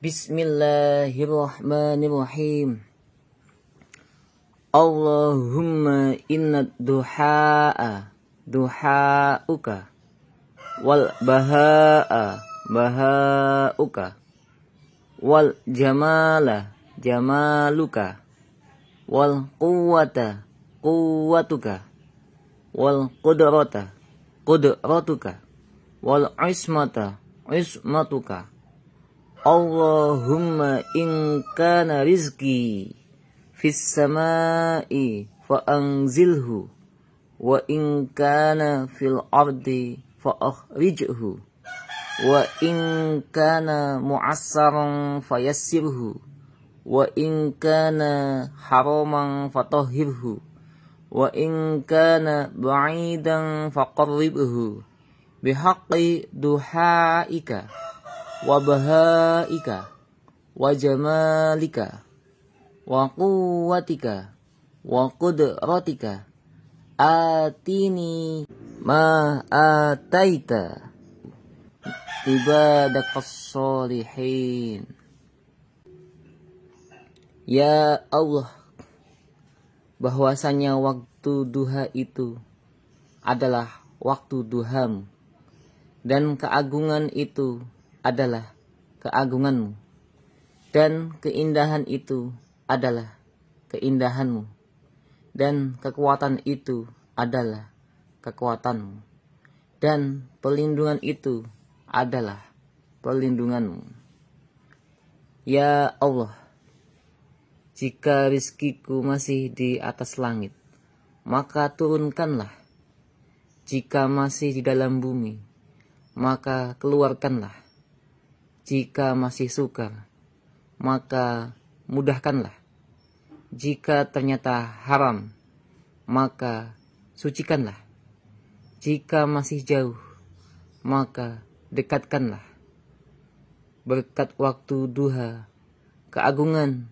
Bismillahirrahmanirrahim. Allahumma inna duha'a duha'uka wal baha'a baha'uka wal jamala jamaluka wal quwata quwatuka wal qudrata qudratuka wal ismata ismatuka اللهم إن كان رزقي في السماء فأنزله وإن كان في الأرض فأخرجه وإن كان معسرا فيسره وإن كان حراما فطهره وإن كان بعيدا فقربه بحق دحائك wabahaika wajamalika wakuwatika wakudrotika atini ma ataita ibadakasolihin ya Allah bahwasanya waktu duha itu adalah waktu duham dan keagungan itu adalah keagunganmu dan keindahan itu adalah keindahanmu dan kekuatan itu adalah kekuatanmu dan pelindungan itu adalah pelindunganmu. Ya Allah, jika rizkiku masih di atas langit, maka turunkanlah. Jika masih di dalam bumi, maka keluarkanlah jika masih sukar, maka mudahkanlah. Jika ternyata haram, maka sucikanlah. Jika masih jauh, maka dekatkanlah. Berkat waktu duha, keagungan,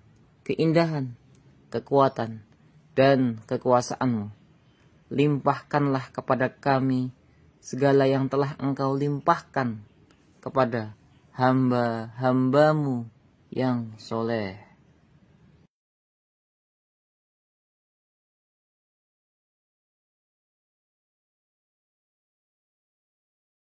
keindahan, kekuatan, dan kekuasaanmu. Limpahkanlah kepada kami segala yang telah engkau limpahkan kepada hamba-hambamu yang soleh.